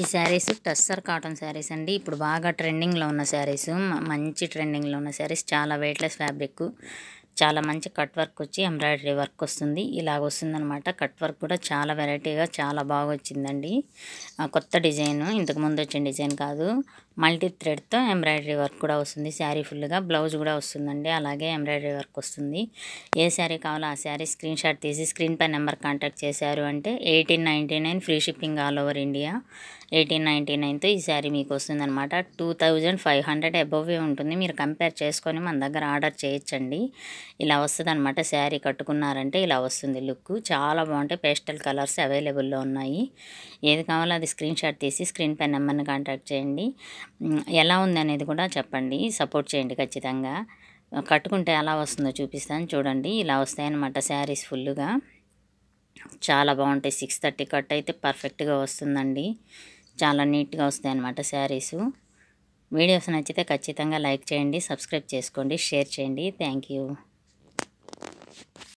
ఈ శారీస్ టస్సర్ కాటన్ శారీస్ అండి ఇప్పుడు బాగా ట్రెండింగ్లో ఉన్న శారీస్ మంచి ట్రెండింగ్లో ఉన్న శారీస్ చాలా వెయిట్లెస్ ఫ్యాబ్రిక్ చాలా మంచి కట్ వర్క్ వచ్చి ఎంబ్రాయిడరీ వర్క్ వస్తుంది ఇలాగ వస్తుందనమాట కట్ వర్క్ కూడా చాలా వెరైటీగా చాలా బాగా వచ్చిందండి కొత్త డిజైన్ ఇంతకుముందు వచ్చిన డిజైన్ కాదు మల్టీ థ్రెడ్తో ఎంబ్రాయిడరీ వర్క్ కూడా వస్తుంది శారీ ఫుల్గా బ్లౌజ్ కూడా వస్తుందండి అలాగే ఎంబ్రాయిడరీ వర్క్ వస్తుంది ఏ శారీ కావాలో ఆ శారీ స్క్రీన్ షాట్ తీసి స్క్రీన్ పై నెంబర్ కాంటాక్ట్ చేశారు అంటే eighteen nine free shipping all over India eighteen ninety నైన్తో ఈ శారీ మీకు వస్తుంది అనమాట టూ థౌజండ్ ఫైవ్ హండ్రెడ్ అబవ్వే ఉంటుంది మీరు కంపేర్ చేసుకొని మన దగ్గర ఆర్డర్ చేయొచ్చండి ఇలా వస్తుంది అనమాట శారీ కట్టుకున్నారంటే ఇలా వస్తుంది లుక్ చాలా బాగుంటాయి పేస్టల్ కలర్స్ అవైలబుల్లో ఉన్నాయి ఏది కావాలో అది స్క్రీన్ షాట్ తీసి స్క్రీన్ పై నెంబర్ని కాంటాక్ట్ చేయండి ఎలా ఉంది అనేది కూడా చెప్పండి సపోర్ట్ చేయండి ఖచ్చితంగా కట్టుకుంటే ఎలా వస్తుందో చూపిస్తాను చూడండి ఇలా వస్తాయన్నమాట శారీస్ ఫుల్గా చాలా బాగుంటాయి సిక్స్ థర్టీ కట్ అయితే పర్ఫెక్ట్గా వస్తుందండి చాలా నీట్గా వస్తాయి శారీస్ శారీసు వీడియోస్ నచ్చితే ఖచ్చితంగా లైక్ చేయండి సబ్స్క్రైబ్ చేసుకోండి షేర్ చేయండి థ్యాంక్ యూ